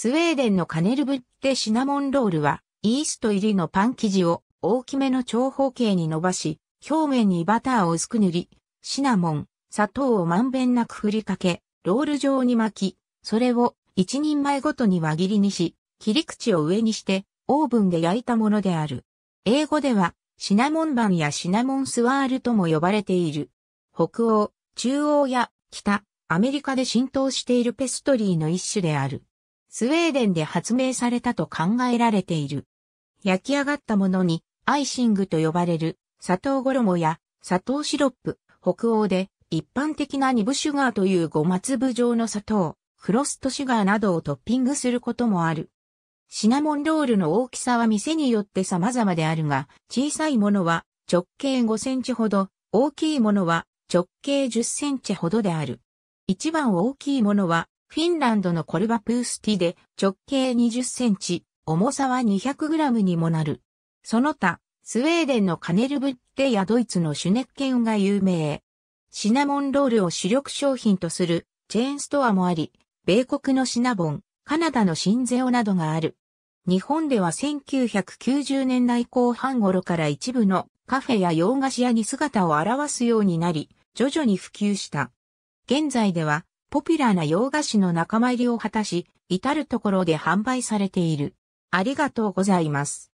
スウェーデンのカネルブッテシナモンロールは、イースト入りのパン生地を大きめの長方形に伸ばし、表面にバターを薄く塗り、シナモン、砂糖をまんべんなく振りかけ、ロール状に巻き、それを一人前ごとに輪切りにし、切り口を上にしてオーブンで焼いたものである。英語ではシナモンバンやシナモンスワールとも呼ばれている。北欧、中央や北、アメリカで浸透しているペストリーの一種である。スウェーデンで発明されたと考えられている。焼き上がったものにアイシングと呼ばれる砂糖衣や砂糖シロップ、北欧で一般的なニブシュガーというごま粒状の砂糖、フロストシュガーなどをトッピングすることもある。シナモンロールの大きさは店によって様々であるが、小さいものは直径5センチほど、大きいものは直径10センチほどである。一番大きいものはフィンランドのコルバプースティで直径20センチ、重さは200グラムにもなる。その他、スウェーデンのカネルブッテやドイツのシュネッケンが有名。シナモンロールを主力商品とするチェーンストアもあり、米国のシナボン、カナダのシンゼオなどがある。日本では1990年代後半頃から一部のカフェや洋菓子屋に姿を現すようになり、徐々に普及した。現在ではポピュラーな洋菓子の仲間入りを果たし、至るところで販売されている。ありがとうございます。